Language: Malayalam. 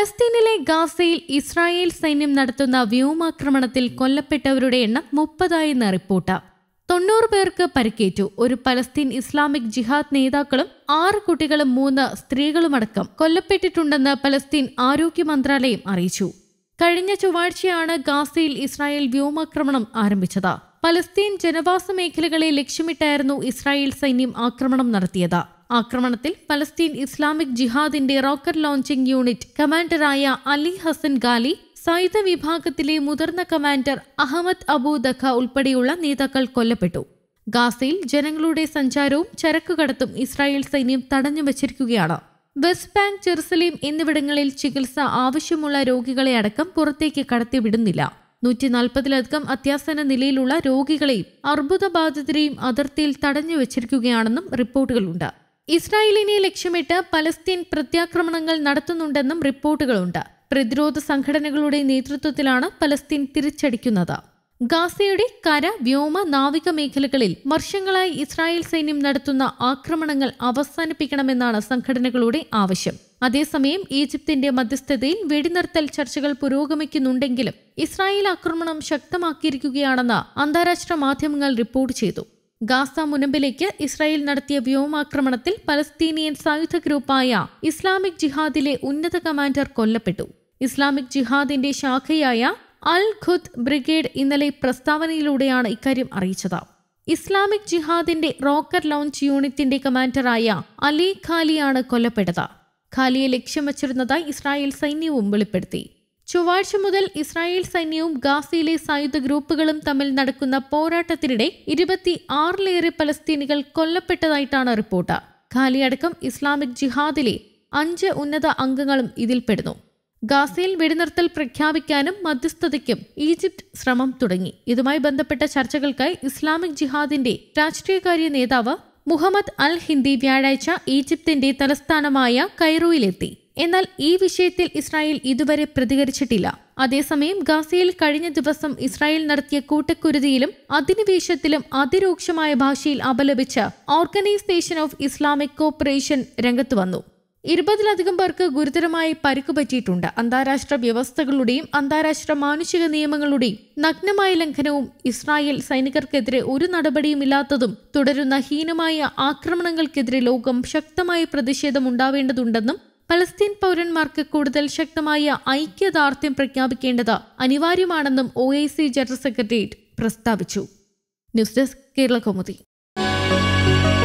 പലസ്തീനിലെ ഗാസയിൽ ഇസ്രായേൽ സൈന്യം നടത്തുന്ന വ്യോമാക്രമണത്തിൽ കൊല്ലപ്പെട്ടവരുടെ എണ്ണം മുപ്പതായെന്ന റിപ്പോർട്ട് തൊണ്ണൂറ് പേർക്ക് പരിക്കേറ്റു ഒരു പലസ്തീൻ ഇസ്ലാമിക് ജിഹാദ് നേതാക്കളും ആറ് കുട്ടികളും മൂന്ന് സ്ത്രീകളുമടക്കം കൊല്ലപ്പെട്ടിട്ടുണ്ടെന്ന് പലസ്തീൻ ആരോഗ്യ മന്ത്രാലയം അറിയിച്ചു കഴിഞ്ഞ ചൊവ്വാഴ്ചയാണ് ഗാസയിൽ ഇസ്രായേൽ വ്യോമാക്രമണം ആരംഭിച്ചത് പലസ്തീൻ ജനവാസ മേഖലകളെ ലക്ഷ്യമിട്ടായിരുന്നു ഇസ്രായേൽ സൈന്യം ആക്രമണം നടത്തിയത് ആക്രമണത്തിൽ പലസ്തീൻ ഇസ്ലാമിക് ജിഹാദിന്റെ റോക്കറ്റ് ലോഞ്ചിംഗ് യൂണിറ്റ് കമാൻഡറായ അലി ഹസൻ ഗാലി സായുധ വിഭാഗത്തിലെ മുതിർന്ന കമാൻഡർ അഹമ്മദ് ദഖ ഉൾപ്പെടെയുള്ള നേതാക്കൾ കൊല്ലപ്പെട്ടു ഗാസയിൽ ജനങ്ങളുടെ സഞ്ചാരവും ചരക്കുകടത്തും ഇസ്രായേൽ സൈന്യം തടഞ്ഞു വച്ചിരിക്കുകയാണ് വെസ്റ്റ് ബാങ്ക് ജെറുസലേം എന്നിവിടങ്ങളിൽ ചികിത്സ ആവശ്യമുള്ള രോഗികളെ അടക്കം പുറത്തേക്ക് കടത്തിവിടുന്നില്ല നൂറ്റി നാൽപ്പതിലധികം നിലയിലുള്ള രോഗികളെയും അർബുദബാധിതരെയും അതിർത്തിയിൽ തടഞ്ഞു വച്ചിരിക്കുകയാണെന്നും റിപ്പോർട്ടുകളുണ്ട് ഇസ്രായേലിനെ ലക്ഷ്യമിട്ട് പലസ്തീൻ പ്രത്യാക്രമണങ്ങൾ നടത്തുന്നുണ്ടെന്നും റിപ്പോർട്ടുകളുണ്ട് പ്രതിരോധ സംഘടനകളുടെ നേതൃത്വത്തിലാണ് പലസ്തീൻ തിരിച്ചടിക്കുന്നത് ഗാസയുടെ കര വ്യോമ നാവിക മേഖലകളിൽ വർഷങ്ങളായി ഇസ്രായേൽ സൈന്യം നടത്തുന്ന ആക്രമണങ്ങൾ അവസാനിപ്പിക്കണമെന്നാണ് സംഘടനകളുടെ ആവശ്യം അതേസമയം ഈജിപ്തിന്റെ മധ്യസ്ഥതയിൽ വെടിനിർത്തൽ ചർച്ചകൾ പുരോഗമിക്കുന്നുണ്ടെങ്കിലും ഇസ്രായേൽ ആക്രമണം ശക്തമാക്കിയിരിക്കുകയാണെന്ന് അന്താരാഷ്ട്ര മാധ്യമങ്ങൾ റിപ്പോർട്ട് ചെയ്തു ഗാസ മുനമ്പിലേക്ക് ഇസ്രായേൽ നടത്തിയ വ്യോമാക്രമണത്തിൽ പലസ്തീനിയൻ സായുധ ഗ്രൂപ്പായ ഇസ്ലാമിക് ജിഹാദിലെ ഉന്നത കമാൻഡർ കൊല്ലപ്പെട്ടു ഇസ്ലാമിക് ജിഹാദിന്റെ ശാഖയായ അൽ ഖുദ് ബ്രിഗേഡ് ഇന്നലെ പ്രസ്താവനയിലൂടെയാണ് ഇക്കാര്യം അറിയിച്ചത് ഇസ്ലാമിക് ജിഹാദിന്റെ റോക്കറ്റ് ലോഞ്ച് യൂണിറ്റിന്റെ കമാൻഡറായ അലി ഖാലിയാണ് കൊല്ലപ്പെട്ടത് ഖാലിയെ ലക്ഷ്യം വച്ചിരുന്നതായി ഇസ്രായേൽ സൈന്യവും വെളിപ്പെടുത്തി ചൊവ്വാഴ്ച മുതൽ ഇസ്രായേൽ സൈന്യവും ഗാസയിലെ സായുധ ഗ്രൂപ്പുകളും തമ്മിൽ നടക്കുന്ന പോരാട്ടത്തിനിടെ ഇരുപത്തി ആറിലേറെ പലസ്തീനികൾ കൊല്ലപ്പെട്ടതായിട്ടാണ് റിപ്പോർട്ട് ഖാലിയടക്കം ഇസ്ലാമിക് ജിഹാദിലെ അഞ്ച് ഉന്നത അംഗങ്ങളും ഇതിൽപ്പെടുന്നു ഗാസയിൽ വെടിനിർത്തൽ പ്രഖ്യാപിക്കാനും മധ്യസ്ഥതയ്ക്കും ഈജിപ്ത് ശ്രമം തുടങ്ങി ഇതുമായി ബന്ധപ്പെട്ട ചർച്ചകൾക്കായി ഇസ്ലാമിക് ജിഹാദിന്റെ രാഷ്ട്രീയകാര്യ നേതാവ് മുഹമ്മദ് അൽ ഹിന്ദി വ്യാഴാഴ്ച ഈജിപ്തിന്റെ തലസ്ഥാനമായ കൈറോയിലെത്തി എന്നാൽ ഈ വിഷയത്തിൽ ഇസ്രായേൽ ഇതുവരെ പ്രതികരിച്ചിട്ടില്ല അതേസമയം ഗാസയിൽ കഴിഞ്ഞ ദിവസം ഇസ്രായേൽ നടത്തിയ കൂട്ടക്കുരുതിയിലും അധിനിവേശത്തിലും അതിരൂക്ഷമായ ഭാഷയിൽ അപലപിച്ച ഓർഗനൈസേഷൻ ഓഫ് ഇസ്ലാമിക് കോപ്പറേഷൻ രംഗത്ത് വന്നു ഇരുപതിലധികം പേർക്ക് ഗുരുതരമായി പരിക്ക് പറ്റിയിട്ടുണ്ട് അന്താരാഷ്ട്ര വ്യവസ്ഥകളുടെയും അന്താരാഷ്ട്ര മാനുഷിക നിയമങ്ങളുടെയും നഗ്നമായ ലംഘനവും ഇസ്രായേൽ സൈനികർക്കെതിരെ ഒരു നടപടിയും ഇല്ലാത്തതും തുടരുന്ന ഹീനമായ ആക്രമണങ്ങൾക്കെതിരെ ലോകം ശക്തമായ പ്രതിഷേധം ഉണ്ടാവേണ്ടതുണ്ടെന്നും പലസ്തീൻ പൗരന്മാർക്ക് കൂടുതൽ ശക്തമായ ഐക്യദാർഢ്യം പ്രഖ്യാപിക്കേണ്ടത് അനിവാര്യമാണെന്നും O I C general secretariat പ്രസ്താവിച്ചു ന്യൂസ് ഡെസ്ക് കേരള കൗമുദി